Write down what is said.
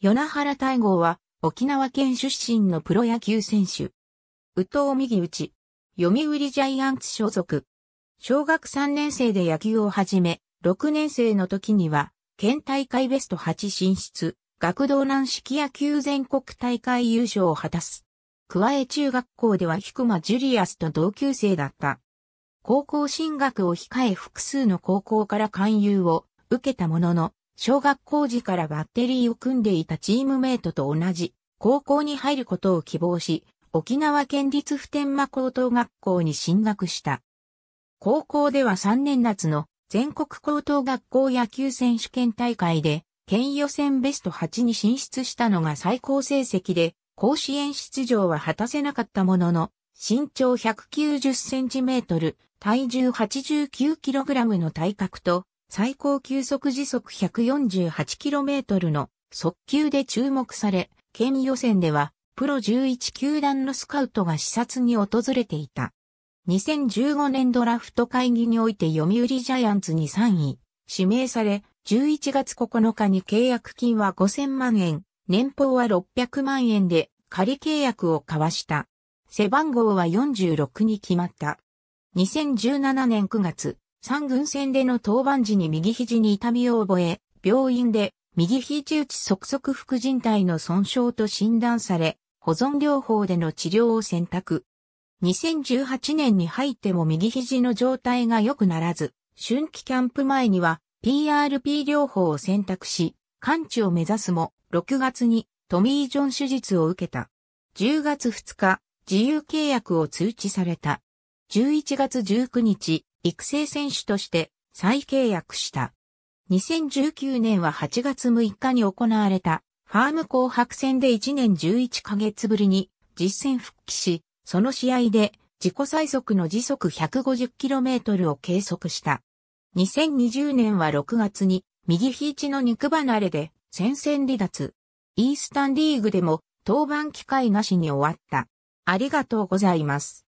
与那原大吾は、沖縄県出身のプロ野球選手。宇藤右打読売ジャイアンツ所属。小学3年生で野球を始め、6年生の時には、県大会ベスト8進出、学童軟式野球全国大会優勝を果たす。加え中学校では菊間ジュリアスと同級生だった。高校進学を控え複数の高校から勧誘を受けたものの、小学校時からバッテリーを組んでいたチームメイトと同じ高校に入ることを希望し、沖縄県立普天間高等学校に進学した。高校では3年夏の全国高等学校野球選手権大会で、県予選ベスト8に進出したのが最高成績で、甲子園出場は果たせなかったものの、身長190センチメートル、体重89キログラムの体格と、最高急速時速 148km の速球で注目され、県予選ではプロ11球団のスカウトが視察に訪れていた。2015年ドラフト会議において読売ジャイアンツに3位、指名され、11月9日に契約金は5000万円、年俸は600万円で仮契約を交わした。背番号は46に決まった。2017年9月、三軍戦での登板時に右肘に痛みを覚え、病院で右肘打ち即側副靭帯の損傷と診断され、保存療法での治療を選択。2018年に入っても右肘の状態が良くならず、春季キャンプ前には PRP 療法を選択し、完治を目指すも、6月にトミー・ジョン手術を受けた。10月2日、自由契約を通知された。11月19日、育成選手として再契約した。2019年は8月6日に行われたファーム紅白戦で1年11ヶ月ぶりに実戦復帰し、その試合で自己最速の時速 150km を計測した。2020年は6月に右肘の肉離れで戦線離脱。イースタンリーグでも登板機会なしに終わった。ありがとうございます。